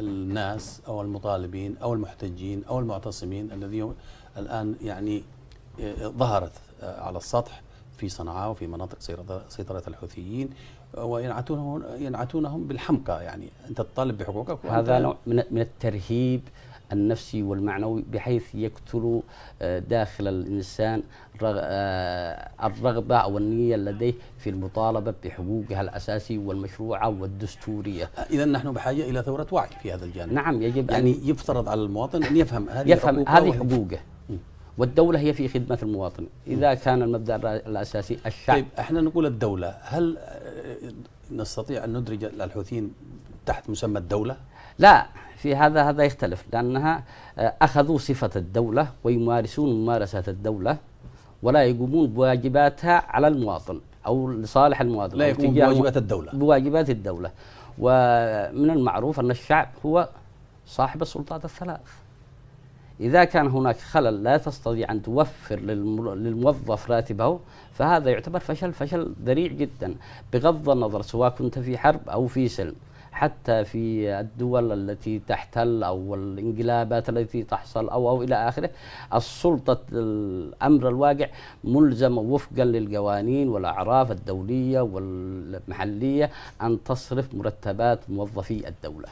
الناس أو المطالبين أو المحتجين أو المعتصمين الذين الآن يعني آه، ظهرت آه، على السطح في صنعاء وفي مناطق سيطرة الحوثيين آه، وينعتونهم ينعتونهم بالحمقى يعني أنت تطالب بحقوقك هذا نوع من الترهيب النفسي والمعنوي بحيث يقتل آه، داخل الإنسان آه، الرغبة أو النية لديه في المطالبة بحقوقها الأساسي والمشروعة والدستورية إذا نحن بحاجة إلى ثورة وعي في هذا الجانب نعم يجب يعني أن يفترض على المواطن أن يفهم هذه يفهم حقوقه هذه حقوقه والدولة هي في خدمة المواطن إذا كان المبدأ الأساسي الشعب طيب احنا نقول الدولة هل آه، نستطيع أن ندرج الحوثيين تحت مسمى الدولة؟ لا في هذا هذا يختلف لأنها آه، أخذوا صفة الدولة ويمارسون ممارسات الدولة ولا يقومون بواجباتها على المواطن أو لصالح المواطن لا يقومون بواجبات الدولة بواجبات الدولة ومن المعروف أن الشعب هو صاحب السلطات الثلاث إذا كان هناك خلل لا تستطيع أن توفر للموظف راتبه فهذا يعتبر فشل فشل ذريع جدا بغض النظر سواء كنت في حرب أو في سلم حتى في الدول التي تحتل أو الانقلابات التي تحصل أو أو إلى آخره السلطة الأمر الواقع ملزمة وفقا للقوانين والأعراف الدولية والمحلية أن تصرف مرتبات موظفي الدولة